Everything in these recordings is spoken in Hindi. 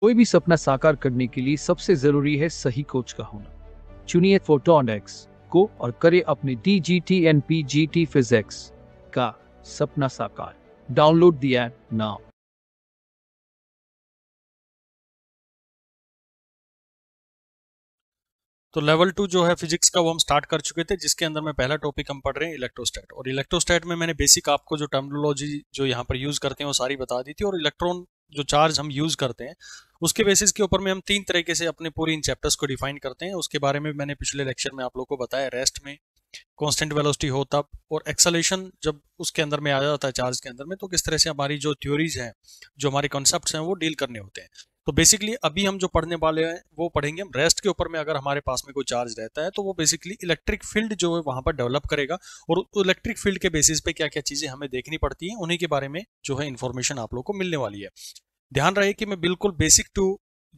कोई भी सपना साकार करने के लिए सबसे जरूरी है सही कोच का होना चुनिए फोटोन एक्स को और करे अपने D G T N P G T physics का सपना साकार डाउनलोड दिया ना तो लेवल टू जो है फिजिक्स का वो हम स्टार्ट कर चुके थे जिसके अंदर में पहला टॉपिक हम पढ़ रहे हैं इलेक्ट्रोस्टैट और इलेक्ट्रोस्टैट में मैंने बेसिक आपको जो टर्मोलॉजी जो यहाँ पर यूज़ करते हैं वो सारी बता दी थी और इलेक्ट्रॉन जो चार्ज हम यूज़ करते हैं उसके बेसिस के ऊपर में हम तीन तरीके से अपने पूरे इन चैप्टर्स को डिफाइन करते हैं उसके बारे में मैंने पिछले लेक्चर में आप लोग को बताया रेस्ट में कॉन्स्टेंट वेलोसिटी हो तब और एक्सलेशन जब उसके अंदर में आ जाता है चार्ज के अंदर में तो किस तरह से हमारी जो थ्योरीज हैं जो हमारे कॉन्सेप्ट हैं वो डील करने होते हैं तो बेसिकली अभी हम जो पढ़ने वाले हैं वो पढ़ेंगे हम रेस्ट के ऊपर में अगर हमारे पास में कोई चार्ज रहता है तो वो बेसिकली इलेक्ट्रिक फील्ड जो है वहां पर डेवलप करेगा और इलेक्ट्रिक फील्ड के बेसिस पे क्या क्या चीज़ें हमें देखनी पड़ती हैं उन्हीं के बारे में जो है इन्फॉर्मेशन आप लोग को मिलने वाली है ध्यान रहे कि मैं बिल्कुल बेसिक टू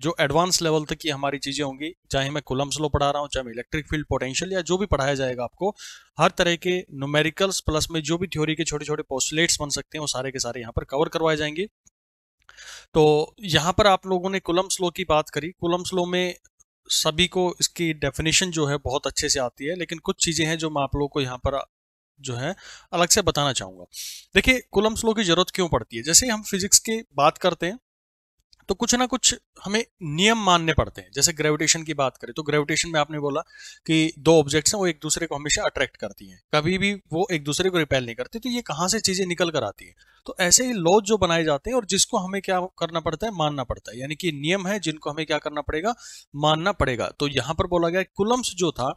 जो एडवांस लेवल तक की हमारी चीज़ें होंगी चाहे मैं कुलम स्लो पढ़ा रहा हूँ चाहे मैं इलेक्ट्रिक फील्ड पोटेंशियल या जो भी पढ़ाया जाएगा आपको हर तरह के न्यूमेरिकल्स प्लस में जो भी थ्योरी के छोटे छोटे पोस्टलेट्स बन सकते हैं वो सारे के सारे यहाँ पर कवर करवाए जाएंगे तो यहाँ पर आप लोगों ने कुलम स्लो की बात करी कुलम स्लो में सभी को इसकी डेफिनेशन जो है बहुत अच्छे से आती है लेकिन कुछ चीज़ें हैं जो मैं आप लोगों को यहाँ पर जो है अलग से बताना चाहूँगा देखिए कुलम स्लो की ज़रूरत क्यों पड़ती है जैसे हम फिजिक्स की बात करते हैं तो कुछ ना कुछ हमें नियम मानने पड़ते हैं जैसे ग्रेविटेशन की बात करें तो ग्रेविटेशन में आपने बोला कि दो ऑब्जेक्ट्स हैं वो एक दूसरे को हमेशा अट्रैक्ट करती हैं कभी भी वो एक दूसरे को रिपेल नहीं करती तो ये कहाँ से चीज़ें निकल कर आती हैं तो ऐसे ही लॉज जो बनाए जाते हैं और जिसको हमें क्या करना पड़ता है मानना पड़ता है यानी कि नियम है जिनको हमें क्या करना पड़ेगा मानना पड़ेगा तो यहाँ पर बोला गया कुलम्स जो था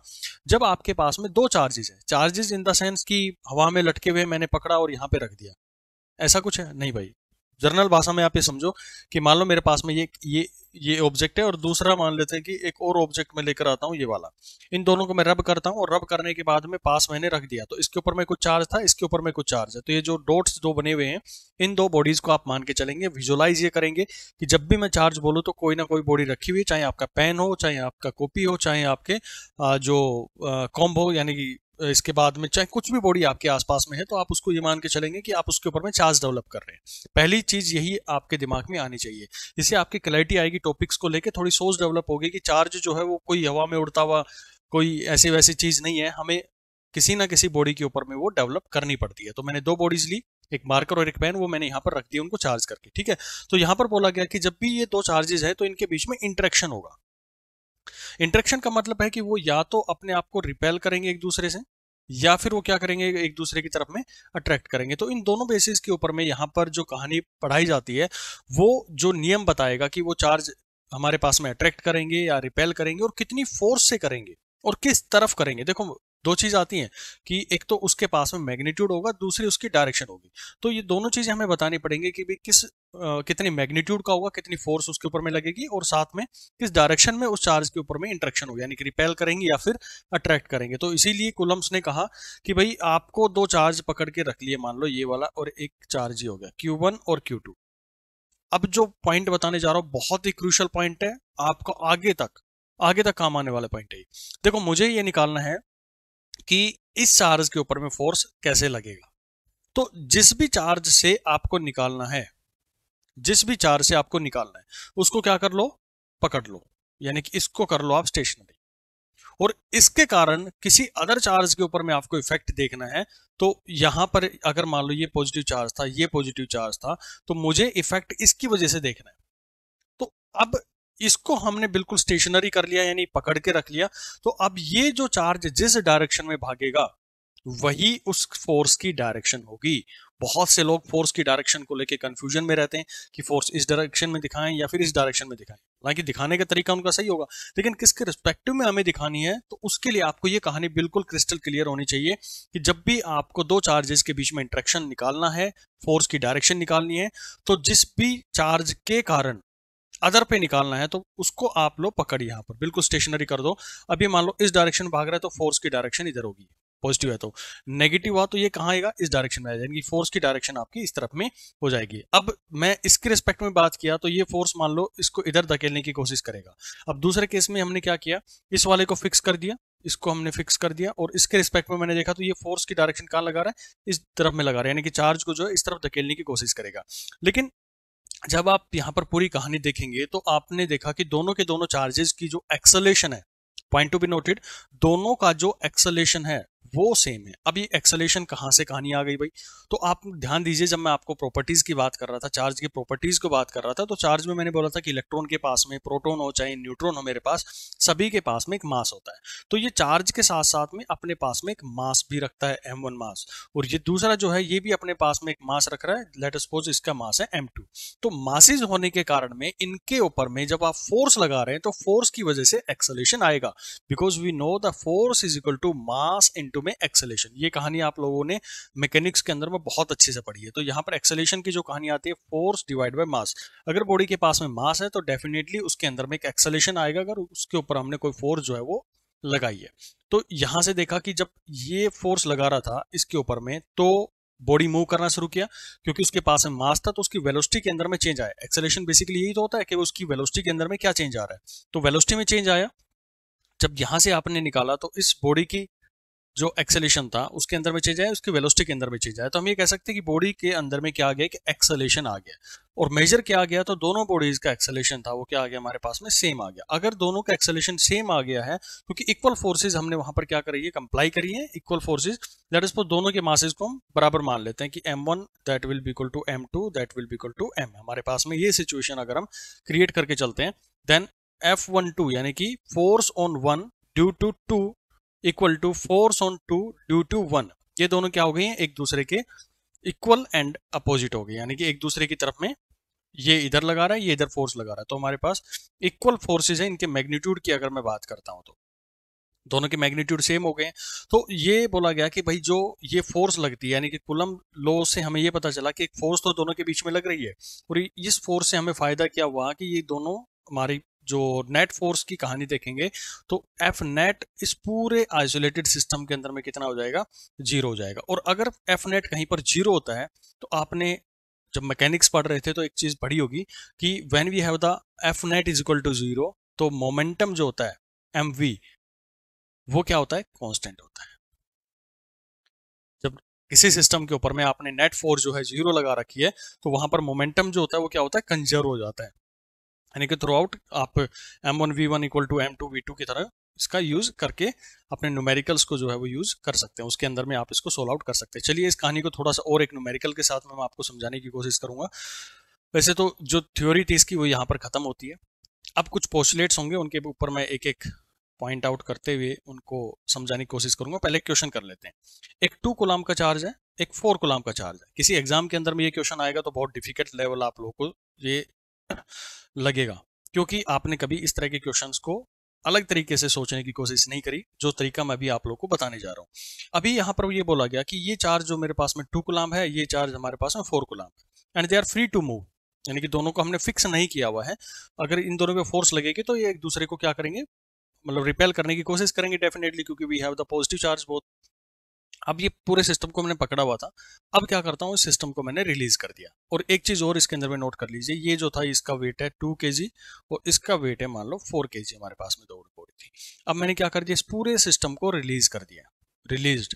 जब आपके पास में दो चार्जेस है चार्जेस इन द सेंस कि हवा में लटके हुए मैंने पकड़ा और यहाँ पे रख दिया ऐसा कुछ है नहीं भाई जर्नल भाषा में आप ये समझो कि मान लो मेरे पास में ये ये ये ऑब्जेक्ट है और दूसरा मान लेते हैं कि एक और ऑब्जेक्ट में लेकर आता हूँ ये वाला इन दोनों को मैं रब करता हूँ और रब करने के बाद में पास मैंने रख दिया तो इसके ऊपर में कुछ चार्ज था इसके ऊपर में कुछ चार्ज है तो ये जो डॉट्स दो बने हुए हैं इन दो बॉडीज को आप मान के चलेंगे विजुअलाइज ये करेंगे कि जब भी मैं चार्ज बोलूँ तो कोई ना कोई बॉडी रखी हुई है चाहे आपका पेन हो चाहे आपका कॉपी हो चाहे आपके जो कॉम्ब हो यानी कि इसके बाद में चाहे कुछ भी बॉडी आपके आसपास में है तो आप उसको ये मान के चलेंगे कि आप उसके ऊपर में चार्ज डेवलप कर रहे हैं पहली चीज यही आपके दिमाग में आनी चाहिए इससे आपकी क्लैरिटी आएगी टॉपिक्स को लेकर थोड़ी सोच डेवलप होगी कि चार्ज जो है वो कोई हवा में उड़ता हुआ कोई ऐसी वैसी चीज नहीं है हमें किसी ना किसी बॉडी के ऊपर में वो डेवलप करनी पड़ती है तो मैंने दो बॉडीज ली एक मार्कर और एक पेन वो मैंने यहाँ पर रख दिया उनको चार्ज करके ठीक है तो यहाँ पर बोला गया कि जब भी ये दो चार्जेज है तो इनके बीच में इंटरेक्शन होगा इंट्रेक्शन का मतलब है कि वो या तो अपने आप को रिपेल करेंगे एक दूसरे से या फिर वो क्या करेंगे एक दूसरे की तरफ में अट्रैक्ट करेंगे तो इन दोनों बेसिस के ऊपर में यहाँ पर जो कहानी पढ़ाई जाती है वो जो नियम बताएगा कि वो चार्ज हमारे पास में अट्रैक्ट करेंगे या रिपेल करेंगे और कितनी फोर्स से करेंगे और किस तरफ करेंगे देखो दो चीज़ आती हैं कि एक तो उसके पास में मैग्नीट्यूड होगा दूसरी उसकी डायरेक्शन होगी तो ये दोनों चीज़ें हमें बतानी पड़ेंगे कि भी किस कितनी मैग्नीट्यूड का होगा कितनी फोर्स उसके ऊपर में लगेगी और साथ में किस डायरेक्शन में उस चार्ज के ऊपर में इंट्रेक्शन होगी यानी कि रिपेल करेंगे या फिर अट्रैक्ट करेंगे तो इसीलिए कुलम्स ने कहा कि भाई आपको दो चार्ज पकड़ के रख लिए मान लो ये वाला और एक चार्ज ही हो गया क्यू और क्यू अब जो पॉइंट बताने जा रहा हूँ बहुत ही क्रूशल पॉइंट है आपको आगे तक आगे तक काम आने वाला पॉइंट है देखो मुझे ये निकालना है कि इस चार्ज के ऊपर में फोर्स कैसे लगेगा तो जिस भी चार्ज से आपको निकालना है जिस भी चार्ज से आपको निकालना है उसको क्या कर लो पकड़ लो यानी कि इसको कर लो आप स्टेशनरी और इसके कारण किसी अदर चार्ज के ऊपर में आपको इफेक्ट देखना है तो यहां पर अगर मान लो ये पॉजिटिव चार्ज था ये पॉजिटिव चार्ज था तो मुझे इफेक्ट इसकी वजह से देखना है तो अब इसको हमने बिल्कुल स्टेशनरी कर लिया यानी पकड़ के रख लिया तो अब ये जो चार्ज जिस डायरेक्शन में भागेगा वही उस फोर्स की डायरेक्शन होगी बहुत से लोग फोर्स की डायरेक्शन को लेके कंफ्यूजन में रहते हैं कि फोर्स इस डायरेक्शन में दिखाएं या फिर इस डायरेक्शन में दिखाएं हालांकि दिखाने का तरीका उनका सही होगा लेकिन किसके रिस्पेक्टिव में हमें दिखानी है तो उसके लिए आपको ये कहानी बिल्कुल क्रिस्टल क्लियर होनी चाहिए कि जब भी आपको दो चार्जेस के बीच में इंट्रेक्शन निकालना है फोर्स की डायरेक्शन निकालनी है तो जिस भी चार्ज के कारण अदर पे निकालना है तो उसको आप लोग पकड़ यहाँ पर बिल्कुल स्टेशनरी कर दो अभी मान लो इस डायरेक्शन भाग रहा है तो फोर्स की डायरेक्शन इधर होगी पॉजिटिव है तो नेगेटिव हुआ तो ये कहाँ आएगा इस डायरेक्शन में आ जाएगी फोर्स की डायरेक्शन आपकी इस तरफ में हो जाएगी अब मैं इसके रिस्पेक्ट में बात किया तो ये फोर्स मान लो इसको इधर धकेलने की कोशिश करेगा अब दूसरे केस में हमने क्या किया इस वाले को फिक्स कर दिया इसको हमने फिक्स कर दिया और इसके रिस्पेक्ट में मैंने देखा तो ये फोर्स की डायरेक्शन कहाँ लगा रहा है इस तरफ में लगा रहा है यानी कि चार्ज को जो है इस तरफ धकेलने की कोशिश करेगा लेकिन जब आप यहाँ पर पूरी कहानी देखेंगे तो आपने देखा कि दोनों के दोनों चार्जेस की जो एक्सलेशन है पॉइंट टू बी नोटेड दोनों का जो एक्सलेशन है वो सेम है अभी एक्सलेशन कहाँ से कहानी आ गई भाई तो आप ध्यान दीजिए जब मैं आपको प्रॉपर्टीज़ की बात कर रहा था चार्ज की प्रॉपर्टीज़ को बात कर रहा था तो चार्ज में मैंने बोला था कि इलेक्ट्रॉन के पास में प्रोटॉन हो चाहे न्यूट्रॉन हो मेरे पास सभी के पास में एक मास होता है तो ये चार्ज के साथ साथ में अपने पास में एक मास भी रखता है एम मास और ये दूसरा जो है ये भी अपने पास में एक मास रख रहा है लेट सपोज इसका मास है एम तो मासिस होने के कारण में इनके ऊपर में जब आप फोर्स लगा रहे हैं तो फोर्स की वजह से एक्सलेशन आएगा because we know the force is equal to mass इन इंटू में एक्सेलेशन ये कहानी आप लोगों ने मैकेनिक्स के अंदर में बहुत अच्छे से पढ़ी है तो यहाँ पर एक्सेलेशन की जो कहानी आती है फोर्स डिवाइड बाय मास अगर बॉडी के पास में मास है तो डेफिनेटली उसके अंदर में एक एक्सेलेशन आएगा अगर उसके ऊपर हमने कोई फोर्स जो है वो लगाई है तो यहाँ से देखा कि जब ये फोर्स लगा रहा था इसके ऊपर में तो बॉडी मूव करना शुरू किया क्योंकि उसके पास में मास था तो उसकी वेलोसिटी के अंदर में चेंज आया एक्सेलेशन बेसिकली यही तो होता है कि उसकी वेलोसिटी के अंदर में क्या चेंज आ रहा है तो वेलोसिटी में चेंज आया जब यहां से आपने निकाला तो इस बॉडी की जो एक्सेलेशन था उसके अंदर में चेंज आया उसके वेलोसिटी के अंदर में चेंज आया तो हम ये कह सकते हैं कि बॉडी के अंदर में क्या आ गया कि एक्सेलेशन आ गया और मेजर क्या आ गया तो दोनों बॉडीज का एक्सेलेशन था वो क्या आ गया हमारे पास में सेम आ गया अगर दोनों का एक्सेलेशन सेम आ गया है क्योंकि इक्वल फोर्सेज हमने वहां पर क्या करी है कंप्लाई करी है इक्वल फोर्सेज लेट इस दोनों के मासेज को हम बराबर मान लेते हैं कि m one that will be equal to M two that will be equal to m हमारे पास में ये सिचुएशन अगर हम क्रिएट करके चलते हैं देन एफ वन टू यानी कि force on one due to two equal to force on two due to one ये दोनों क्या हो गई हैं एक दूसरे के इक्वल एंड अपोजिट हो गए यानी कि एक दूसरे की तरफ में ये इधर लगा रहा है ये इधर फोर्स लगा रहा है तो हमारे पास इक्वल फोर्सेज हैं इनके मैग्नीट्यूड की अगर मैं बात करता हूँ तो दोनों के मैग्नीट्यूड सेम हो गए तो ये बोला गया कि भाई जो ये फोर्स लगती है यानी कि कुलम लो से हमें ये पता चला कि एक फोर्स तो दोनों के बीच में लग रही है और इस फोर्स से हमें फायदा क्या हुआ कि ये दोनों हमारी जो नेट फोर्स की कहानी देखेंगे तो एफ नेट इस पूरे आइसोलेटेड सिस्टम के अंदर में कितना हो जाएगा जीरो हो जाएगा और अगर एफ नेट कहीं पर जीरो होता है तो आपने जब मैकेनिक्स पढ़ रहे थे तो एक चीज़ पढ़ी होगी कि when we have the f net is equal to zero तो मोमेंटम जो होता है एम वी वो क्या होता है कॉन्स्टेंट होता है जब किसी सिस्टम के ऊपर में आपने नेट फोर्स जो है जीरो लगा रखी है तो वहां पर मोमेंटम जो होता है वो क्या होता है कंजर्व हो जाता है यानी कि थ्रू आउट आप M one V one equal to M two V two की तरह इसका यूज करके अपने न्यूमेरिकल्स को जो है वो यूज कर सकते हैं उसके अंदर में आप इसको सोल्व आउट कर सकते हैं चलिए इस कहानी को थोड़ा सा और एक न्यूमेरिकल के साथ में मैं आपको समझाने की कोशिश करूंगा वैसे तो जो थ्योरी थी इसकी वो यहाँ पर खत्म होती है अब कुछ पोस्टलेट्स होंगे उनके ऊपर मैं एक एक पॉइंट आउट करते हुए उनको समझाने की कोशिश करूंगा पहले क्वेश्चन कर लेते हैं एक टू कोलाम का चार्ज है एक फोर कोलाम का चार्ज है किसी एग्जाम के अंदर में ये क्वेश्चन आएगा तो बहुत डिफिकल्ट लेवल आप लोगों को ये लगेगा क्योंकि आपने कभी इस तरह के क्वेश्चंस को अलग तरीके से सोचने की कोशिश नहीं करी जो तरीका मैं अभी आप लोग को बताने जा रहा हूँ अभी यहाँ पर ये बोला गया कि ये चार्ज जो मेरे पास में टू कुलाम है ये चार्ज हमारे पास में फोर कुलाम है and they are free to move यानी कि दोनों को हमने फिक्स नहीं किया हुआ है अगर इन दोनों पे फोर्स लगेगी तो ये एक दूसरे को क्या करेंगे मतलब रिपेल करने की कोशिश करेंगे डेफिनेटली क्योंकि we have the positive charge both अब ये पूरे सिस्टम को मैंने पकड़ा हुआ था अब क्या करता हूँ इस सिस्टम को मैंने रिलीज कर दिया और एक चीज़ और इसके अंदर में नोट कर लीजिए ये जो था इसका वेट है टू के और इसका वेट है मान लो फोर के हमारे पास में दौड़ पड़ी थी अब मैंने क्या कर दिया इस पूरे सिस्टम को रिलीज कर दिया रिलीज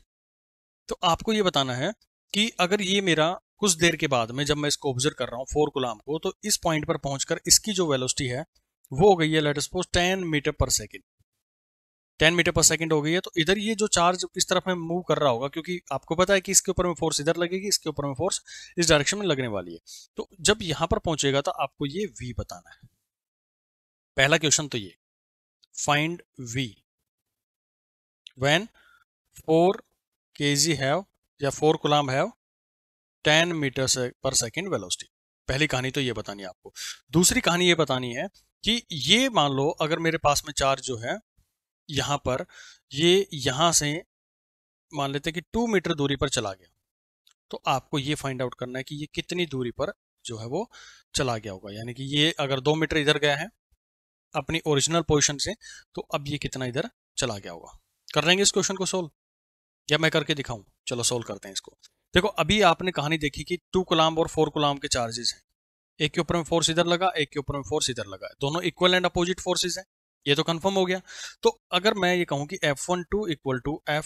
तो आपको ये बताना है कि अगर ये मेरा कुछ देर के बाद में जब मैं इसको ऑब्जर्व कर रहा हूँ फोर गुलाम को तो इस पॉइंट पर पहुंचकर इसकी जो वेलोसिटी है वो हो गई है let suppose ten metre per second ten metre per second हो गई है तो इधर ये जो चार्ज इस तरफ में मूव कर रहा होगा क्योंकि आपको पता है कि इसके ऊपर में फोर्स इधर लगेगी इसके ऊपर में फोर्स इस डायरेक्शन में लगने वाली है तो जब यहां पर पहुंचेगा तो आपको ये वी बताना है पहला क्वेश्चन तो ये find we when four k g have या four coulomb have ten metre से पर सेकेंड वेलोसिटी पहली कहानी तो ये बतानी है आपको दूसरी कहानी ये बतानी है कि ये मान लो अगर मेरे पास में चार्ज जो है यहाँ पर ये यहाँ से मान लेते हैं कि टू मीटर दूरी पर चला गया तो आपको ये फाइंड आउट करना है कि ये कितनी दूरी पर जो है वो चला गया होगा यानी कि ये अगर दो मीटर इधर गया है अपनी ओरिजिनल पोजिशन से तो अब ये कितना इधर चला गया होगा कर लेंगे इस क्वेश्चन को सोल्व या मैं करके दिखाऊं चलो सोल्व करते हैं इसको देखो अभी आपने कहानी देखी कि टू गुलाम और फोर गुलाम के चार्जेस हैं एक के ऊपर में फोर्स इधर लगा एक के ऊपर में फोर्स इधर लगा दोनों इक्वल एंड अपोजिट फोर्सेज हैं ये तो कंफर्म हो गया तो अगर मैं ये कहूँ कि f one two equal to f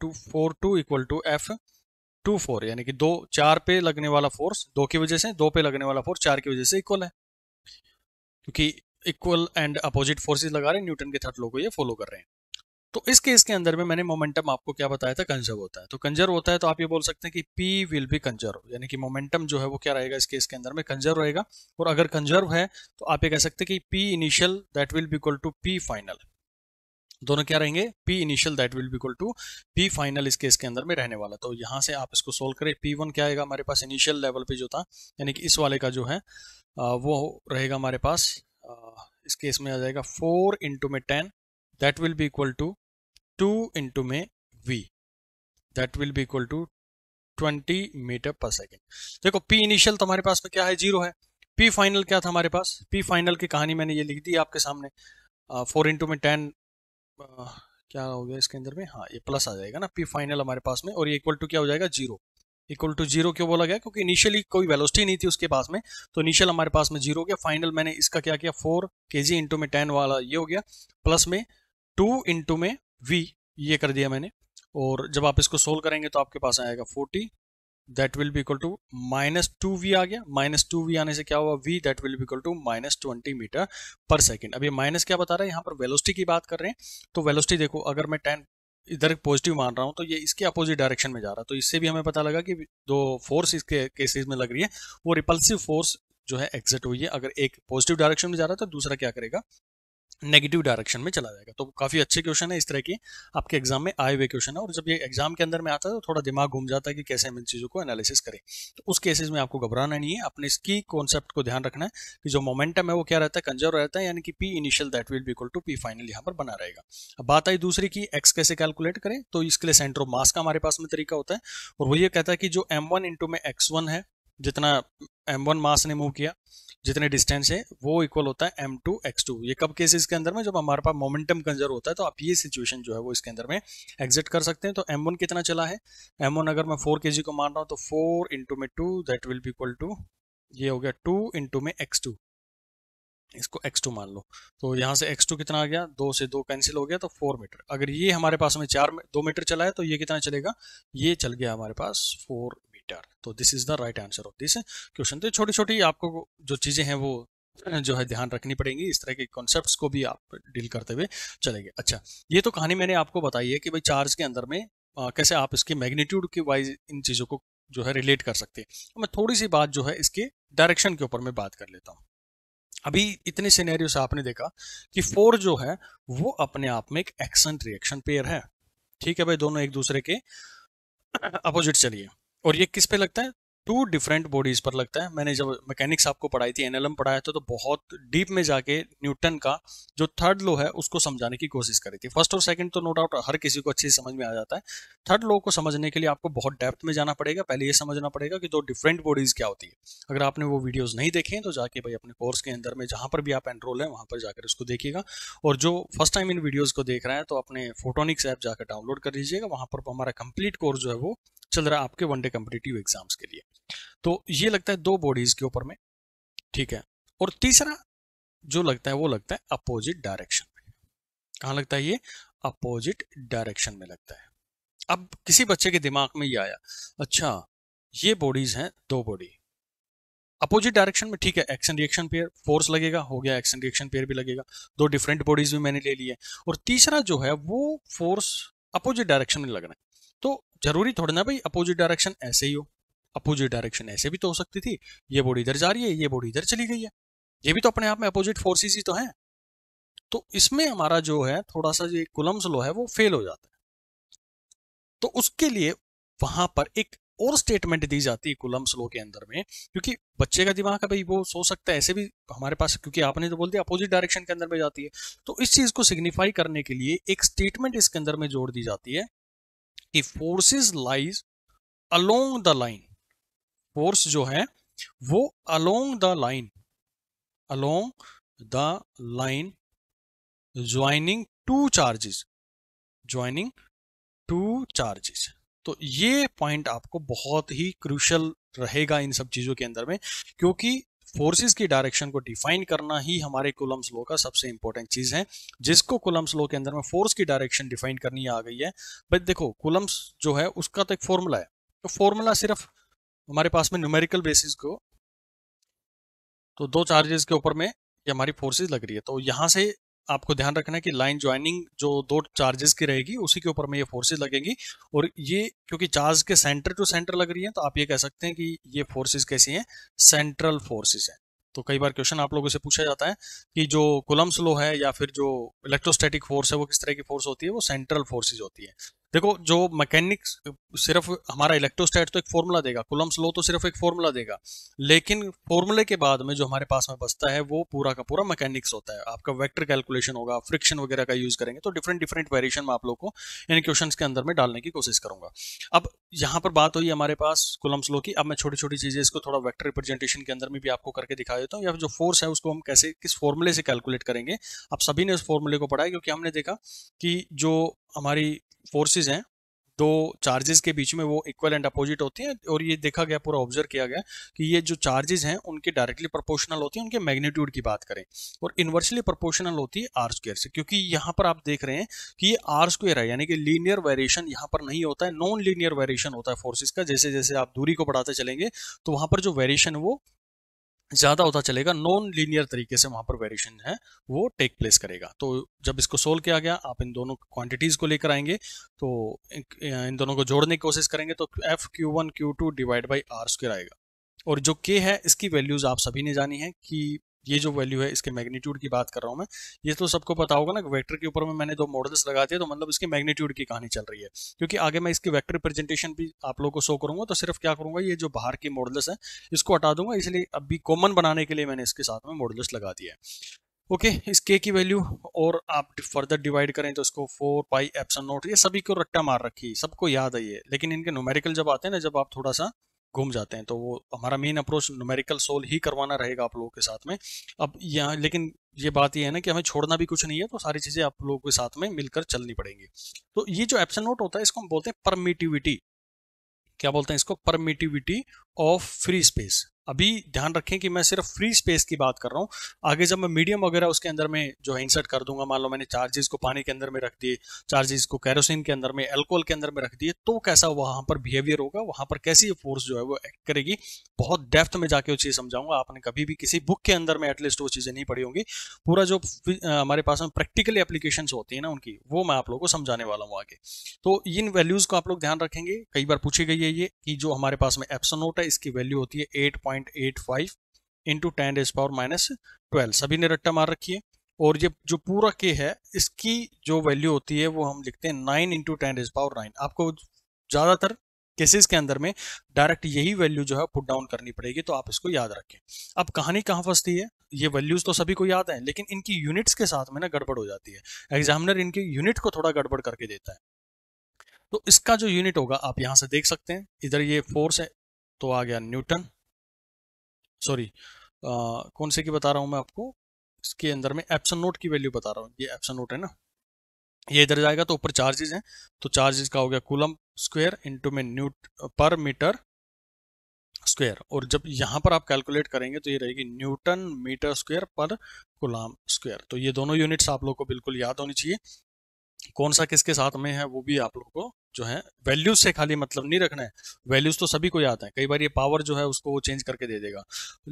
two four two equal to f two four यानी कि दो चार पे लगने वाला फोर्स दो की वजह से दो पे लगने वाला फोर्स चार की वजह से इक्वल है क्योंकि इक्वल एंड अपोजिट फोर्सेस लगा रहे हैं न्यूटन के थर्ड लॉ को ये फॉलो कर रहे हैं तो इस केस के अंदर में मैंने मोमेंटम आपको क्या बताया था कंजर्व होता है तो कंजर्व होता है तो आप ये बोल सकते हैं कि पी विल बी कंजर्व यानी कि मोमेंटम जो है वो क्या रहेगा इस केस के अंदर में कंजर्व रहेगा और अगर कंजर्व है तो आप ये कह सकते हैं कि p initial that will be equal to p final दोनों क्या रहेंगे p initial that will be equal to p final इस केस के अंदर में रहने वाला तो यहाँ से आप इसको सोल्व करें पी वन क्या आएगा हमारे पास इनिशियल लेवल पे जो था यानी कि इस वाले का जो है वो रहेगा हमारे पास इस केस में आ जाएगा फोर इंटू में ten that will be equal to 2 into में v that will be equal to 20 metre per second देखो p इनिशियल तो हमारे पास में क्या है जीरो है p फाइनल क्या था हमारे पास p फाइनल की कहानी मैंने ये लिख दी आपके सामने फोर इंटू में टेन क्या हो गया इसके अंदर में हाँ ये प्लस आ जाएगा ना पी फाइनल हमारे पास में और ये इक्वल टू क्या हो जाएगा जीरो इक्वल टू जीरो क्यों बोला गया क्योंकि इनिशियली कोई वेलोसिटी नहीं थी उसके पास में तो इनिशियल हमारे पास में जीरो गया फाइनल मैंने इसका क्या किया फोर के जी इंटू में टेन वाला ये हो गया प्लस में टू इंटू में वी ये कर दिया मैंने और जब आप इसको सोल्व करेंगे तो आपके पास आएगा forty that will be equal to minus two v आ गया माइनस टू वी आने से क्या हुआ v that will be equal to minus twenty metre per second अब ये माइनस क्या बता रहा है यहाँ पर वेलोसिटी की बात कर रहे हैं तो वेलोसिटी देखो अगर मैं टेन इधर पॉजिटिव मान रहा हूँ तो ये इसके अपोजिट डायरेक्शन में जा रहा है तो इससे भी हमें पता लगा कि जो फोर्स इसके केसेस में लग रही है वो रिपल्सिव फोर्स जो है एग्जिट हुई है अगर एक पॉजिटिव डायरेक्शन में जा रहा है तो दूसरा क्या करेगा नेगेटिव डायरेक्शन में चला जाएगा तो काफ़ी अच्छे क्वेश्चन है इस तरह के आपके एग्जाम में आए हुए क्वेश्चन है और जब ये एग्जाम के अंदर में आता है तो थोड़ा दिमाग घूम जाता है कि कैसे हम इन चीज़ों को एनालिसिस करें तो उस केसेस में आपको घबराना नहीं है अपने इसकी कॉन्सेप्ट को ध्यान रखना है कि जो मोमेंटम है वो क्या रहता है कंजर्व रहता है यानी कि p initial that will be equal to p final यहाँ पर बना रहेगा अब बात आई दूसरी की एक्स कैसे कैलकुलेट करें तो इसके लिए सेंटर ऑफ मास का हमारे पास में तरीका होता है और वो ये कहता है कि जो एम वन इंटू में एक्स वन है जितना एम वन मास ने मूव किया जितने डिस्टेंस है वो इक्वल होता है एम टू एक्स टू ये कब केसेस के अंदर में जब हमारे पास मोमेंटम कंजर्व होता है तो आप ये सिचुएशन जो है वो इसके अंदर में एग्जिट कर सकते हैं तो एम वन कितना चला है एम वन अगर मैं फोर के जी को मान रहा हूँ तो फोर इंटू में two that will be equal to ये हो गया टू इंटू में एक्स टू इसको x2 मान लो तो यहाँ से x2 कितना आ गया दो से दो कैंसिल हो गया तो फोर मीटर अगर ये हमारे पास में चार दो मीटर चला है तो ये कितना चलेगा ये चल गया हमारे पास फोर मीटर तो this is the right answer of this question तो छोटी छोटी आपको जो चीजें हैं वो जो है ध्यान रखनी पड़ेगी इस तरह के कॉन्सेप्ट्स को भी आप डील करते हुए चलेंगे अच्छा ये तो कहानी मैंने आपको बताई है कि भाई चार्ज के अंदर में आ, कैसे आप इसके मैग्नीट्यूड के वाइज इन चीज़ों को जो है रिलेट कर सकते हैं तो मैं थोड़ी सी बात जो है इसके डायरेक्शन के ऊपर मैं बात कर लेता हूँ अभी इतने सीनेरियो से आपने देखा कि फोर जो है वो अपने आप में एक एक्शन रिएक्शन पेयर है ठीक है भाई दोनों एक दूसरे के अपोजिट चलिए और ये किस पे लगता है टू डिफरेंट बॉडीज पर लगता है मैंने जब मैकेनिक्स आपको पढ़ाई थी एनएलएम पढ़ाया था तो बहुत डीप में जाके न्यूटन का जो थर्ड लो है उसको समझाने की कोशिश करी थी फर्स्ट और सेकंड तो नो डाउट हर किसी को अच्छे से समझ में आ जाता है थर्ड लो को समझने के लिए आपको बहुत डेप्थ में जाना पड़ेगा पहले ये समझना पड़ेगा कि दो डिफरेंट बॉडीज क्या होती है अगर आपने वो वीडियोज नहीं देखे तो जाके भाई अपने कोर्स के अंदर में जहाँ पर भी आप एनरोल है वहाँ पर जाकर उसको देखिएगा और जो फर्स्ट टाइम इन वीडियोज को देख रहा है तो अपने फोटोनिक्स ऐप जाकर डाउनलोड कर लीजिएगा वहाँ पर हमारा कंप्लीट कोर्स जो है वो चल रहा है आपके वन डे कम्पिटेटिव एग्जाम्स के लिए तो ये लगता है दो बॉडीज के ऊपर में ठीक है और तीसरा जो लगता है वो लगता है अपोजिट डायरेक्शन में कहा लगता है ये अपोजिट डायरेक्शन में लगता है अब किसी बच्चे के दिमाग में ये आया अच्छा ये बॉडीज हैं दो बॉडी अपोजिट डायरेक्शन में ठीक है एक्शन रिएक्शन पेयर फोर्स लगेगा हो गया एक्शन रिएक्शन पेयर भी लगेगा दो डिफरेंट बॉडीज भी मैंने ले लिए और तीसरा जो है वो फोर्स अपोजिट डायरेक्शन में लग रहा है तो जरूरी थोड़ा ना भाई अपोजिट डायरेक्शन ऐसे ही हो अपोजिट डायरेक्शन ऐसे भी तो हो सकती थी ये बॉडी इधर जा रही है ये बॉडी इधर चली गई है ये भी तो अपने आप में अपोजिट फोर्सेस ही तो हैं तो इसमें हमारा जो है थोड़ा सा जो कुलम्स लो है वो फेल हो जाता है तो उसके लिए वहां पर एक और स्टेटमेंट दी जाती है कुलम्स लो के अंदर में क्योंकि बच्चे का दिमाग है भाई वो सोच सकता है ऐसे भी हमारे पास क्योंकि आपने तो बोल दिया अपोजिट डायरेक्शन के अंदर में जाती है तो इस चीज को सिग्निफाई करने के लिए एक स्टेटमेंट इसके अंदर में जोड़ दी जाती है कि forces lies along the line force जो है वो along the line along the line joining two charges joining two charges तो ये पॉइंट आपको बहुत ही क्रूशल रहेगा इन सब चीज़ों के अंदर में क्योंकि फोर्सेस की डायरेक्शन को डिफाइन करना ही हमारे कुलम्स लो का सबसे इंपॉर्टेंट चीज़ है जिसको कुलम्स लो के अंदर में फोर्स की डायरेक्शन डिफाइन करनी आ गई है बट देखो कुलम्स जो है उसका तो एक फॉर्मूला है तो फॉर्मूला सिर्फ हमारे पास में न्यूमेरिकल बेसिस को तो दो चार्जेस के ऊपर में ये हमारी फोर्सेस लग रही है तो यहाँ से आपको ध्यान रखना है कि लाइन ज्वाइनिंग जो दो चार्जेस की रहेगी उसी के ऊपर में ये फोर्सेस लगेंगी और ये क्योंकि चार्ज के सेंटर टू सेंटर लग रही है तो आप ये कह सकते हैं कि ये फोर्सेस कैसी हैं सेंट्रल फोर्सेस हैं तो कई बार क्वेश्चन आप लोगों से पूछा जाता है कि जो कुलम्स लो है या फिर जो इलेक्ट्रोस्टैटिक फोर्स है वो किस तरह की फोर्स होती है वो सेंट्रल फोर्सेज होती है देखो जो मैकेनिक सिर्फ हमारा इलेक्ट्रोस्टैट तो एक फॉर्मूला देगा कुलम्स लो तो सिर्फ एक फॉर्मूला देगा लेकिन फॉर्मूले के बाद में जो हमारे पास में बचता है वो पूरा का पूरा मैकेनिक्स होता है आपका वेक्टर कैलकुलेशन होगा फ्रिक्शन वगैरह का यूज करेंगे तो डिफरेंट डिफरेंट वेरिएशन में आप लोग को इन क्वेश्चन के अंदर में डालने की कोशिश करूंगा अब यहाँ पर बात हुई हमारे पास कुलम्स लो की अब मैं छोटी छोटी चीज़ें इसको थोड़ा वेक्टर रिप्रेजेंटेशन के अंदर में भी आपको करके दिखा देता हूँ या जो फोर्स है उसको हम कैसे किस फॉर्मूले से कैलकुलेट करेंगे आप सभी ने उस फॉर्मूले को पढ़ा है क्योंकि हमने देखा कि जो हमारी फोर्सेज हैं दो चार्जेस के बीच में वो इक्वल एंड अपोजिट होती हैं और ये देखा गया पूरा ऑब्जर्व किया गया कि ये जो चार्जेस हैं उनके डायरेक्टली प्रोपोर्शनल होती है उनके मैग्नीट्यूड की बात करें और इन्वर्सली प्रोपोर्शनल होती है आर स्क्र से क्योंकि यहाँ पर आप देख रहे हैं कि ये आर स्क्र है यानी कि लीनियर वेरिएशन यहाँ पर नहीं होता है नॉन लीनियर वेरिएशन होता है फोर्सेज का जैसे जैसे आप दूरी को बढ़ाते चलेंगे तो वहाँ पर जो वेरिएशन वो ज़्यादा होता चलेगा नॉन लीनियर तरीके से वहाँ पर वेरिएशन है वो टेक प्लेस करेगा तो जब इसको सोल्व किया गया आप इन दोनों क्वांटिटीज़ को लेकर आएंगे तो इन दोनों को जोड़ने की कोशिश करेंगे तो f q one q two divide by r square आएगा और जो के है इसकी वैल्यूज़ आप सभी ने जानी है कि ये जो वैल्यू है इसके मैग्नीट्यूड की बात कर रहा हूँ मैं ये तो सबको पता होगा ना वेक्टर के ऊपर में मैंने दो मॉडल्स लगा दिए तो मतलब इसके मैग्नीट्यूड की कहानी चल रही है क्योंकि आगे मैं इसकी वेक्टर प्रेजेंटेशन भी आप लोगों को शो करूंगा तो सिर्फ क्या करूंगा ये जो बाहर के मॉडल्स हैं इसको हटा दूंगा इसलिए अभी कॉमन बनाने के लिए मैंने इसके साथ में मॉडल्स लगा दिया है ओके okay, इस के की वैल्यू और आप फर्दर डिवाइड करें तो इसको फोर पाई एप्सन नोट ये सभी को रट्टा मार रखी सबको याद है ये लेकिन इनके नोमेरिकल जब आते हैं ना जब आप थोड़ा सा घूम जाते हैं तो वो हमारा मेन अप्रोच न्यूमेरिकल सोल ही करवाना रहेगा आप लोगों के साथ में अब यहाँ लेकिन ये बात ये है ना कि हमें छोड़ना भी कुछ नहीं है तो सारी चीज़ें आप लोगों के साथ में मिलकर चलनी पड़ेंगी तो ये जो एप्सन नोट होता है इसको हम बोलते हैं परमिटिविटी क्या बोलते हैं इसको परमिटिविटी ऑफ फ्री स्पेस अभी ध्यान रखें कि मैं सिर्फ फ्री स्पेस की बात कर रहा हूँ आगे जब मैं मीडियम वगैरह उसके अंदर में जो है इंसर्ट कर दूंगा मान लो मैंने चार्जेस को पानी के अंदर में रख दिए चार्जेस को कैरोसिन के अंदर में एल्कोहल के अंदर में रख दिए तो कैसा वहाँ पर बिहेवियर होगा वहाँ पर कैसी फोर्स जो है वो एक्ट करेगी बहुत डेप्थ में जाके वो चीज़ समझाऊंगा आपने कभी भी किसी बुक के अंदर में एटलीस्ट वो चीज़ें नहीं पढ़ी होंगी पूरा जो हमारे पास में प्रैक्टिकली एप्लीकेशन होती है ना उनकी वो मैं आप लोगों को समझाने वाला हूँ आगे तो इन वैल्यूज़ को आप लोग ध्यान रखेंगे कई बार पूछी गई है ये कि जो हमारे पास में एप्सोनोट है इसकी वैल्यू होती है eight point eight five into ten raise power minus twelve सभी ने रट्टा मार रखी है और ये जो पूरा के है इसकी जो वैल्यू होती है वो हम लिखते हैं nine into ten raise power nine आपको ज़्यादातर केसेस के अंदर में डायरेक्ट यही वैल्यू जो है पुट डाउन करनी पड़ेगी तो आप इसको याद रखें अब कहानी कहाँ फंसती है ये वैल्यूज तो सभी को याद है लेकिन इनकी यूनिट्स के साथ में ना गड़बड़ हो जाती है एग्जामिनर इनके यूनिट को थोड़ा गड़बड़ करके देता है तो इसका जो यूनिट होगा आप यहां से देख सकते हैं इधर ये फोर्स है तो आ गया न्यूटन सॉरी कौन से की बता रहा हूँ मैं आपको इसके अंदर में एप्सन नोट की वैल्यू बता रहा हूँ ये एप्सन नोट है ना ये इधर जाएगा तो ऊपर चार्जेज हैं तो चार्जेज का हो गया कूलम स्क्वायर इंटू में न्यूट पर मीटर स्क्वायर और जब यहाँ पर आप कैलकुलेट करेंगे तो ये रहेगी न्यूटन मीटर स्क्वायर पर गुलाम स्क्वायर तो ये दोनों यूनिट्स आप लोग को बिल्कुल याद होनी चाहिए कौन सा किसके साथ में है वो भी आप लोगों को जो है वैल्यूज से खाली मतलब नहीं रखना है वैल्यूज तो सभी को याद है कई बार ये पावर जो है उसको वो चेंज करके दे देगा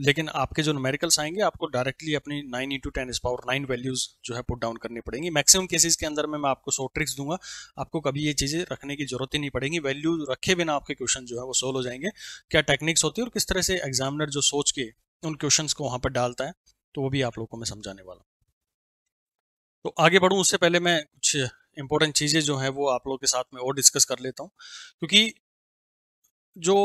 लेकिन आपके जो न्यूमेरिकल्स आएंगे आपको डायरेक्टली अपनी नाइन इंटू टेन इस पावर नाइन वैल्यूज जो है पुट डाउन करनी पड़ेंगी मैक्सिमम केसेज के अंदर में मैं आपको सो ट्रिक्स दूंगा आपको कभी ये चीज़ें रखने की जरूरत ही नहीं पड़ेगी वैल्यू रखे बिना आपके क्वेश्चन जो है वो सोल्व हो जाएंगे क्या टेक्निक्स होती है और किस तरह से एग्जामिनर जो सोच के उन क्वेश्चन को वहां पर डालता है तो वो भी आप लोग को मैं समझाने वाला हूँ तो आगे बढ़ू उससे पहले मैं कुछ इम्पोर्टेंट चीज़ें जो हैं वो आप लोग के साथ में और डिस्कस कर लेता हूँ क्योंकि जो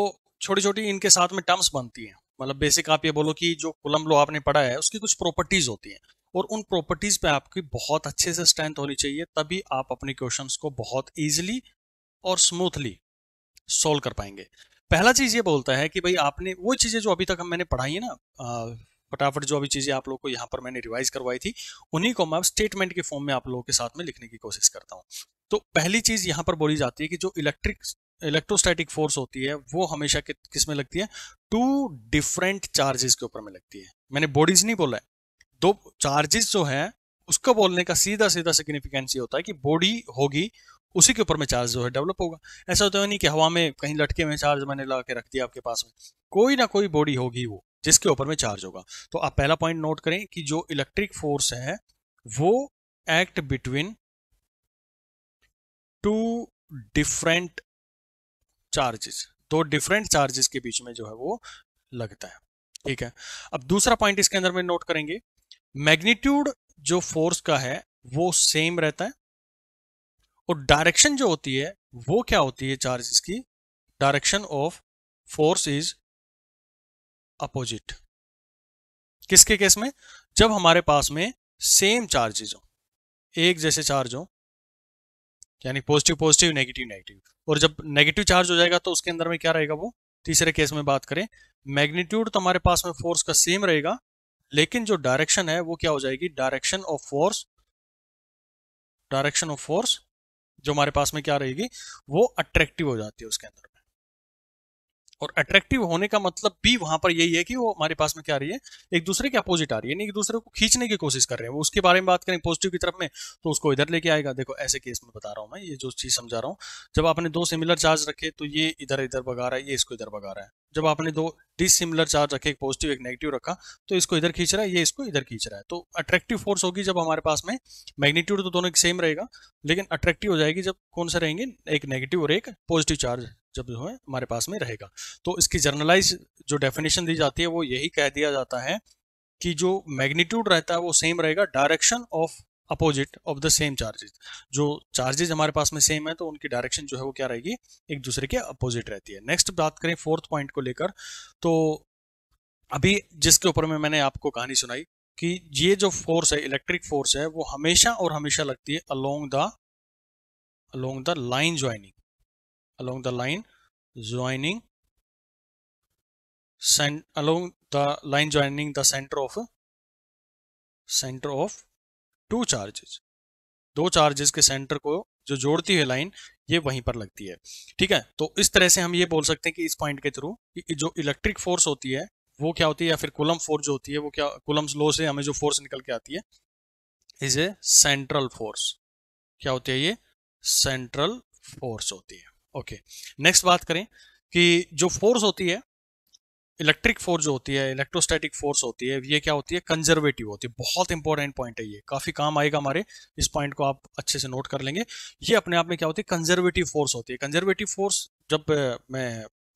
छोटी छोटी इनके साथ में टर्म्स बनती हैं मतलब बेसिक आप ये बोलो कि जो कुलम लो आपने पढ़ा है उसकी कुछ प्रॉपर्टीज़ होती हैं और उन प्रॉपर्टीज़ पे आपकी बहुत अच्छे से स्ट्रेंथ होनी चाहिए तभी आप अपने क्वेश्चंस को बहुत ईजिली और स्मूथली सोल्व कर पाएंगे पहला चीज़ ये बोलता है कि भाई आपने वो चीज़ें जो अभी तक हम मैंने पढ़ाई है ना फटाफट जो अभी चीज़ें आप लोग को यहाँ पर मैंने रिवाइज करवाई थी उन्हीं को मैं स्टेटमेंट के फॉर्म में आप लोगों के साथ में लिखने की कोशिश करता हूँ तो पहली चीज़ यहाँ पर बोली जाती है कि जो इलेक्ट्रिक इलेक्ट्रोस्टैटिक फोर्स होती है वो हमेशा कि, किस में लगती है टू डिफरेंट चार्जेस के ऊपर में लगती है मैंने बॉडीज नहीं बोला है दो चार्जेस जो है उसको बोलने का सीधा सीधा सिग्निफिकेंस ये होता है कि बॉडी होगी उसी के ऊपर में चार्ज जो है डेवलप होगा ऐसा होता तो है नहीं कि हवा में कहीं लटके में चार्ज मैंने लगा के रख दिया आपके पास में कोई ना कोई बॉडी होगी वो जिसके ऊपर में चार्ज होगा तो आप पहला पॉइंट नोट करें कि जो इलेक्ट्रिक फोर्स है वो act between two different charges दो डिफरेंट चार्जेस के बीच में जो है वो लगता है ठीक है अब दूसरा पॉइंट इसके अंदर में नोट करेंगे मैग्नीट्यूड जो फोर्स का है वो सेम रहता है और डायरेक्शन जो होती है वो क्या होती है चार्जेस की direction of force is opposite किसके केस में जब हमारे पास में सेम चार्जेज हो एक जैसे चार्ज हो यानी पॉजिटिव पॉजिटिव नेगेटिव नेगेटिव और जब नेगेटिव चार्ज हो जाएगा तो उसके अंदर में क्या रहेगा वो तीसरे केस में बात करें मैग्नीट्यूड तो हमारे पास में फोर्स का सेम रहेगा लेकिन जो डायरेक्शन है वो क्या हो जाएगी direction of force direction of force जो हमारे पास में क्या रहेगी वो अट्रैक्टिव हो जाती है उसके अंदर और अट्रैक्टिव होने का मतलब भी वहां पर यही है कि वो हमारे पास में क्या आ रही है एक दूसरे के अपोजिट आ रही है यानी एक दूसरे को खींचने की कोशिश कर रहे हैं वो उसके बारे में बात करें पॉजिटिव की तरफ में तो उसको इधर लेके आएगा देखो ऐसे केस में बता रहा हूँ मैं ये जो चीज़ समझा रहा हूँ जब आपने दो सिमिलर चार्ज रखे तो ये इधर इधर बगा रहा है ये इसको इधर बगा रहा है जब आपने दो डिसिमिलर चार्ज रखे एक पॉजिटिव एक नेगेटिव रखा तो इसको इधर खींच रहा है ये इसको इधर खींच रहा है तो अट्रैक्टिव फोर्स होगी जब हमारे पास में मैग्नीट्यूड तो दोनों सेम रहेगा लेकिन अट्रैक्टिव हो जाएगी जब कौन सा रहेंगे एक नेगेटिव और एक पॉजिटिव चार्ज जब जो है हमारे पास में रहेगा तो इसकी जर्नलाइज जो डेफिनेशन दी जाती है वो यही कह दिया जाता है कि जो मैग्नीट्यूड रहता है वो सेम रहेगा direction of opposite of the same charges जो चार्जेज हमारे पास में सेम है तो उनकी डायरेक्शन जो है वो क्या रहेगी एक दूसरे के अपोजिट रहती है नेक्स्ट बात करें फोर्थ पॉइंट को लेकर तो अभी जिसके ऊपर में मैंने आपको कहानी सुनाई कि ये जो फोर्स है इलेक्ट्रिक फोर्स है वो हमेशा और हमेशा लगती है along the along the line joining along the line joining along the line joining the center of center of two charges दो चार्जेस के सेंटर को जो जोड़ती है लाइन ये वहीं पर लगती है ठीक है तो इस तरह से हम ये बोल सकते हैं कि इस पॉइंट के थ्रू जो इलेक्ट्रिक फोर्स होती है वो क्या होती है या फिर कुलम फोर्स जो होती है वो क्या कुलम्स लो से हमें जो फोर्स निकल के आती है इज ए सेंट्रल फोर्स क्या होती है ये सेंट्रल फोर्स होती है ओके नेक्स्ट बात करें कि जो फोर्स होती है इलेक्ट्रिक फोर्स जो होती है इलेक्ट्रोस्टैटिक फोर्स होती है ये क्या होती है कंजर्वेटिव होती है बहुत इंपॉर्टेंट पॉइंट है ये काफी काम आएगा हमारे इस पॉइंट को आप अच्छे से नोट कर लेंगे ये अपने आप में क्या होती है कंजर्वेटिव फोर्स होती है कंजर्वेटिव फोर्स जब मैं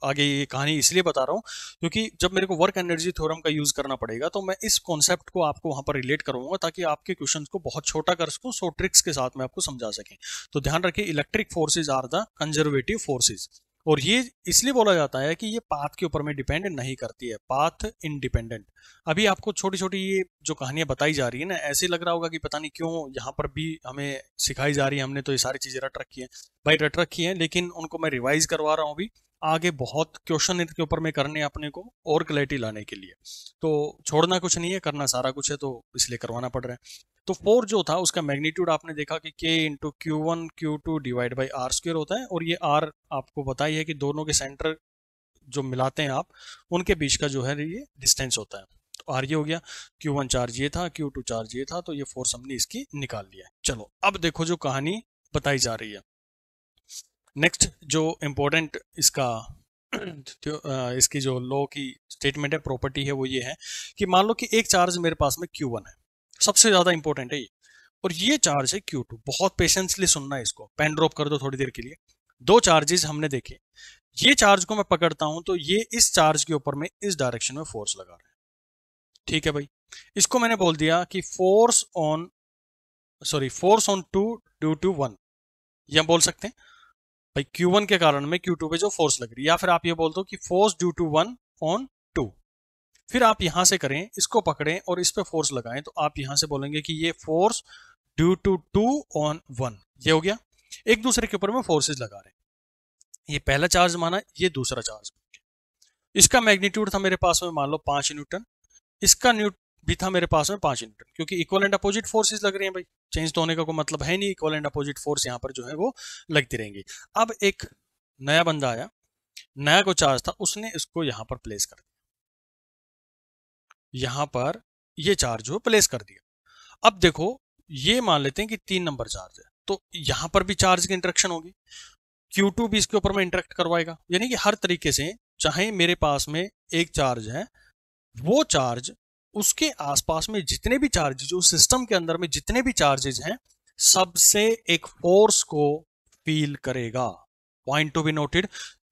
आगे ये कहानी इसलिए बता रहा हूँ क्योंकि जब मेरे को वर्क एनर्जी थ्योरम का यूज़ करना पड़ेगा तो मैं इस कॉन्सेप्ट को आपको वहाँ पर रिलेट करूँगा ताकि आपके क्वेश्चन को बहुत छोटा कर सकूँ सो ट्रिक्स के साथ मैं आपको समझा सकें तो ध्यान रखिए electric forces are the conservative forces और ये इसलिए बोला जाता है कि ये पाथ के ऊपर में डिपेंड नहीं करती है पाथ इनडिपेंडेंट अभी आपको छोटी छोटी ये जो कहानियां बताई जा रही है ना ऐसे लग रहा होगा कि पता नहीं क्यों यहाँ पर भी हमें सिखाई जा रही है हमने तो ये सारी चीज़ें रट रखी हैं भाई रट रखी हैं लेकिन उनको मैं रिवाइज करवा रहा हूँ अभी आगे बहुत क्वेश्चन इनके ऊपर में करने अपने को और क्लैरिटी लाने के लिए तो छोड़ना कुछ नहीं है करना सारा कुछ है तो इसलिए करवाना पड़ रहा है तो फोर जो था उसका मैग्नीट्यूड आपने देखा कि k into q one q two divide by r square होता है और ये आर आपको बताई है कि दोनों के सेंटर जो मिलाते हैं आप उनके बीच का जो है ये डिस्टेंस होता है तो आर ये हो गया क्यू वन चार्ज ये था क्यू टू चार्ज ये था तो ये फोर्स हमने इसकी निकाल लिया चलो अब देखो जो कहानी बताई जा रही है नेक्स्ट जो इम्पोर्टेंट इसका तो इसकी जो लॉ की स्टेटमेंट है प्रॉपर्टी है वो ये है कि मान लो कि एक चार्ज मेरे पास में क्यू वन है सबसे ज़्यादा इंपॉर्टेंट है ये और ये चार्ज है क्यू टू बहुत पेशेंसली सुनना है इसको पेन ड्रॉप कर दो थोड़ी देर के लिए दो चार्जेस हमने देखे ये चार्ज को मैं पकड़ता हूं तो ये इस चार्ज के ऊपर में इस डायरेक्शन में फोर्स लगा रहा है ठीक है भाई इसको मैंने बोल दिया कि force on sorry force on two due to one या बोल सकते हैं भाई Q1 के कारण में Q2 पे जो फोर्स लग रही है या फिर आप ये बोल दो कि force due to one on two फिर आप यहां से करें इसको पकड़ें और इस पे फोर्स लगाएं तो आप यहां से बोलेंगे कि ये force due to two on one ये हो गया एक दूसरे के ऊपर में फोर्सेज लगा रहे ये पहला चार्ज माना ये दूसरा चार्ज इसका मैग्नीट्यूड था मेरे पास में मान लो पांच न्यूटन इसका भी था मेरे पास में पांच न्यूटन क्योंकि इक्वल एंड अपोजिट फोर्सेस लग रही हैं भाई चेंज तो होने का कोई मतलब है नहीं इक्वल एंड अपोजिट फोर्स यहाँ पर जो है वो लगती रहेंगी अब एक नया बंदा आया नया को चार्ज था उसने इसको यहाँ पर प्लेस कर दिया यहाँ पर ये चार्ज जो प्लेस कर दिया अब देखो ये मान लेते हैं कि तीन नंबर चार्ज है तो यहाँ पर भी चार्ज की इंट्रेक्शन होगी Q2 भी इसके ऊपर में इंटरेक्ट करवाएगा यानी कि हर तरीके से चाहे मेरे पास में एक चार्ज है वो चार्ज उसके आसपास में जितने भी चार्जेज उस सिस्टम के अंदर में जितने भी चार्जेज हैं सबसे एक फोर्स को फील करेगा पॉइंट टू बी नोटेड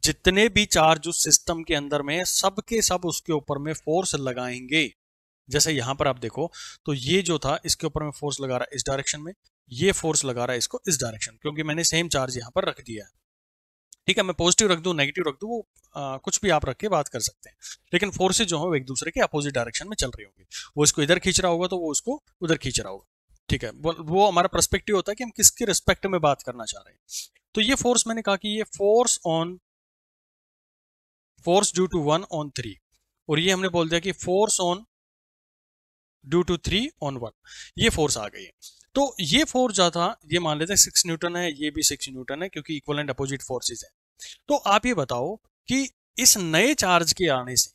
जितने भी चार्ज उस सिस्टम के अंदर में सबके सब उसके ऊपर में फोर्स लगाएंगे जैसे यहां पर आप देखो तो ये जो था इसके ऊपर में फोर्स लगा रहा है इस डायरेक्शन में ये फोर्स लगा रहा है इसको इस डायरेक्शन क्योंकि मैंने सेम चार्ज यहां पर रख दिया है ठीक है मैं पॉजिटिव रख दूँ नेगेटिव रख दूँ वो आ, कुछ भी आप रख के बात कर सकते हैं लेकिन फोर्सेज जो है वो एक दूसरे के अपोजिट डायरेक्शन में चल रही होंगी वो इसको इधर खींच रहा होगा तो वो उसको उधर खींच रहा होगा ठीक है वो हमारा परस्पेक्टिव होता है कि हम किसके रिस्पेक्ट में बात करना चाह रहे हैं तो ये फोर्स मैंने कहा कि ये force on force due to one on three और ये हमने बोल दिया कि force on due to three on one ये फोर्स आ गई है तो ये फोर्स जो था ये मान लेते हैं सिक्स न्यूटन है ये भी सिक्स न्यूटन है क्योंकि इक्वल एंड अपोजिट फोर्सेज हैं तो आप ये बताओ कि इस नए चार्ज के आने से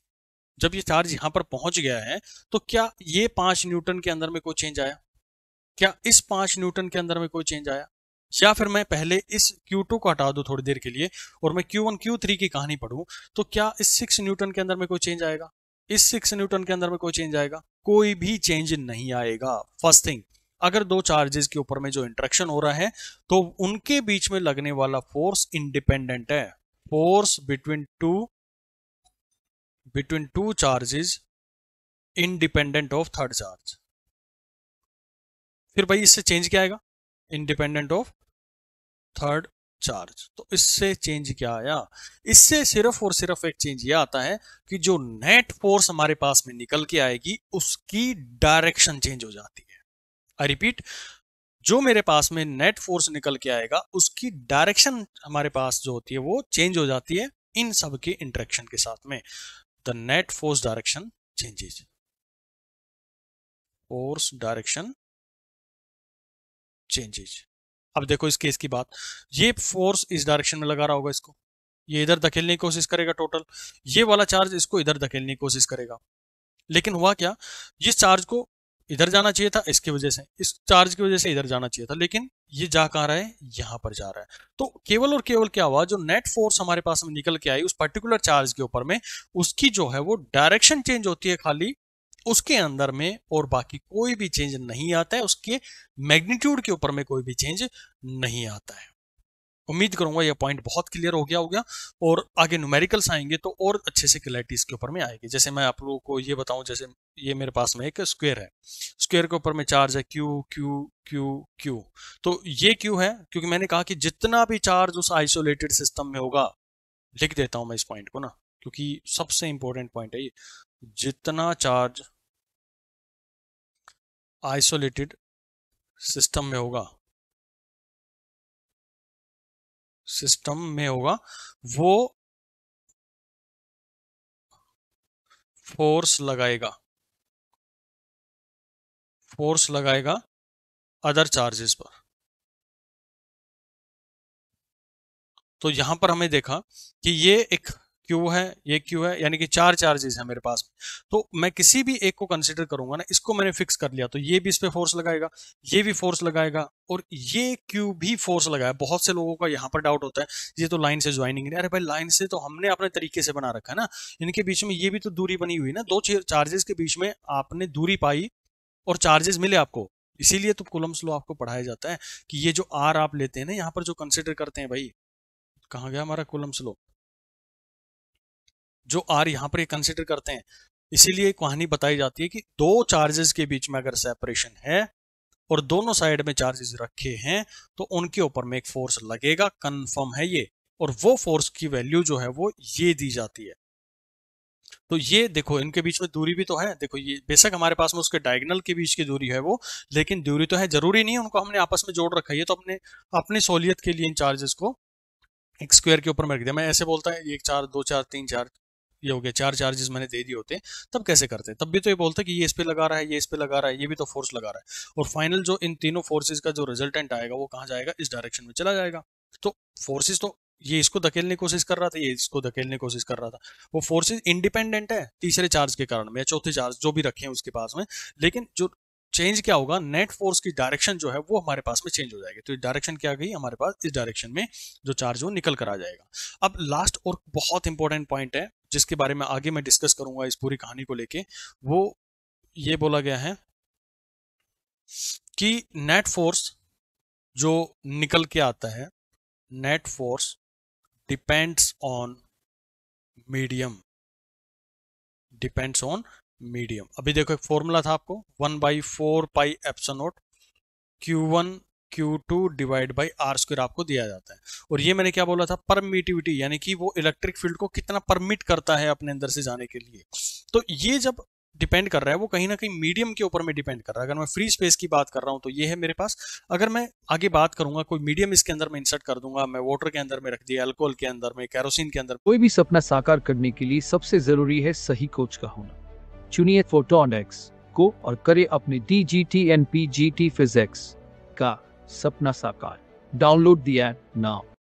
जब ये चार्ज यहां पर पहुंच गया है तो क्या ये पांच न्यूटन के अंदर में कोई चेंज आया क्या इस पांच न्यूटन के अंदर में कोई चेंज आया या फिर मैं पहले इस Q2 को हटा दूं थोड़ी देर के लिए और मैं Q1, Q3 की कहानी पढ़ूं तो क्या इस सिक्स न्यूटन के अंदर में कोई चेंज आएगा इस सिक्स न्यूटन के अंदर में कोई चेंज आएगा कोई भी चेंज नहीं आएगा फर्स्ट थिंग अगर दो चार्जेस के ऊपर में जो इंट्रेक्शन हो रहा है तो उनके बीच में लगने वाला फोर्स इंडिपेंडेंट है force between two between two charges independent of third charge फिर भाई इससे चेंज क्या आएगा इंडिपेंडेंट ऑफ थर्ड चार्ज तो इससे चेंज क्या आया इससे सिर्फ और सिर्फ एक चेंज यह आता है कि जो नेट फोर्स हमारे पास में निकल के आएगी उसकी डायरेक्शन चेंज हो जाती है आई रिपीट जो मेरे पास में नेट फोर्स निकल के आएगा उसकी डायरेक्शन हमारे पास जो होती है वो चेंज हो जाती है इन सब के इंटरेक्शन के साथ में the net force direction changes force direction changes अब देखो इस केस की बात ये फोर्स इस डायरेक्शन में लगा रहा होगा इसको ये इधर धकेलने की कोशिश करेगा टोटल ये वाला चार्ज इसको इधर धकेलने की कोशिश करेगा लेकिन हुआ क्या इस चार्ज को इधर जाना चाहिए था इसकी वजह से इस चार्ज की वजह से इधर जाना चाहिए था लेकिन ये जा कहाँ रहा है यहाँ पर जा रहा है तो केवल और केवल क्या हुआ जो नेट फोर्स हमारे पास में निकल के आई उस पर्टिकुलर चार्ज के ऊपर में उसकी जो है वो डायरेक्शन चेंज होती है खाली उसके अंदर में और बाकी कोई भी चेंज नहीं आता है उसके मैग्नीट्यूड के ऊपर में कोई भी चेंज नहीं आता है उम्मीद करूंगा यह पॉइंट बहुत क्लियर हो गया होगा और आगे न्यूमेरिकल्स आएंगे तो और अच्छे से क्लैरिटी इसके ऊपर में आएगी जैसे मैं आप लोगों को ये बताऊं जैसे ये मेरे पास में एक स्क्वायर है स्क्वायर के ऊपर में चार्ज है क्यू क्यू क्यू क्यू तो ये क्यू है क्योंकि मैंने कहा कि जितना भी चार्ज उस आइसोलेटेड सिस्टम में होगा लिख देता हूं मैं इस पॉइंट को ना क्योंकि सबसे इंपॉर्टेंट पॉइंट है ये जितना चार्ज आइसोलेटेड सिस्टम में होगा सिस्टम में होगा वो फोर्स लगाएगा फोर्स लगाएगा अदर चार्जेस पर तो यहां पर हमें देखा कि ये एक क्यू है ये क्यू है यानी कि चार चार्जेस है मेरे पास तो मैं किसी भी एक को कंसिडर करूंगा ना इसको मैंने फिक्स कर लिया तो ये भी इस पर फोर्स लगाएगा ये भी फोर्स लगाएगा और ये क्यू भी फोर्स लगाया बहुत से लोगों का यहाँ पर डाउट होता है ये तो लाइन से ज्वाइनिंग नहीं अरे भाई लाइन से तो हमने अपने तरीके से बना रखा है ना इनके बीच में ये भी तो दूरी बनी हुई ना दो चार्जेस के बीच में आपने दूरी पाई और चार्जेस मिले आपको इसीलिए तो कुलम स्लो आपको पढ़ाया जाता है कि ये जो आर आप लेते हैं ना यहाँ पर जो कंसिडर करते हैं भाई कहाँ गया हमारा कुलम स्लो जो आर यहाँ पर कंसिडर करते हैं इसीलिए कहानी बताई जाती है कि दो चार्जेस के बीच में अगर सेपरेशन है और दोनों साइड में चार्जेस रखे हैं तो उनके ऊपर में एक फोर्स लगेगा कंफर्म है ये और वो फोर्स की वैल्यू जो है वो ये दी जाती है तो ये देखो इनके बीच में दूरी भी तो है देखो ये बेशक हमारे पास में उसके डायगनल के बीच की दूरी है वो लेकिन दूरी तो है जरूरी नहीं है उनको हमने आपस में जोड़ रखा है तो अपने अपनी सहूलियत के लिए इन चार्जेस को एक स्क्वायर के ऊपर में रख दिया मैं ऐसे बोलता है एक चार दो चार तीन चार ये हो गया चार चार्जेस मैंने दे दिए होते तब कैसे करते तब भी तो ये बोलते कि ये इस पर लगा रहा है ये इस पर लगा रहा है ये भी तो फोर्स लगा रहा है और फाइनल जो इन तीनों फोर्सेज का जो रिजल्टेंट आएगा वो कहाँ जाएगा इस डायरेक्शन में चला जाएगा तो फोर्सेज तो ये इसको धकेलने की कोशिश कर रहा था ये इसको धकेलने की कोशिश कर रहा था वो फोर्सेज इंडिपेंडेंट है तीसरे चार्ज के कारण में या चौथे चार्ज जो भी रखे हैं उसके पास में लेकिन जो चेंज क्या होगा नेट फोर्स की डायरेक्शन जो है वो हमारे पास में चेंज हो जाएगी तो डायरेक्शन क्या गई हमारे पास इस डायरेक्शन में जो चार्ज वो निकल कर आ जाएगा अब लास्ट और बहुत इंपॉर्टेंट पॉइंट है जिसके बारे में आगे मैं डिस्कस करूंगा इस पूरी कहानी को लेके वो ये बोला गया है कि नेट फोर्स जो निकल के आता है net force depends on medium depends on medium अभी देखो एक फॉर्मूला था आपको one by four pi epsilon naught q one q two divide by r square आपको दिया जाता है और ये मैंने क्या बोला था परमिटिविटी यानी कि वो इलेक्ट्रिक फील्ड को कितना परमिट करता है अपने अंदर से जाने के लिए तो ये जब डिपेंड कर रहा है वो कहीं ना कहीं मीडियम के ऊपर में डिपेंड कर रहा है अगर मैं फ्री स्पेस की बात कर रहा हूँ तो ये है मेरे पास अगर मैं आगे बात करूंगा कोई मीडियम इसके अंदर मैं इंसर्ट कर दूंगा मैं वाटर के अंदर में रख दिया अल्कोहल के अंदर में कैरोसिन के अंदर कोई भी सपना साकार करने के लिए सबसे जरूरी है सही कोच का होना चुनिए फोटोन एक्स को और करे अपने D G T N P G T physics का सपना साकार डाउनलोड दी एप नाउ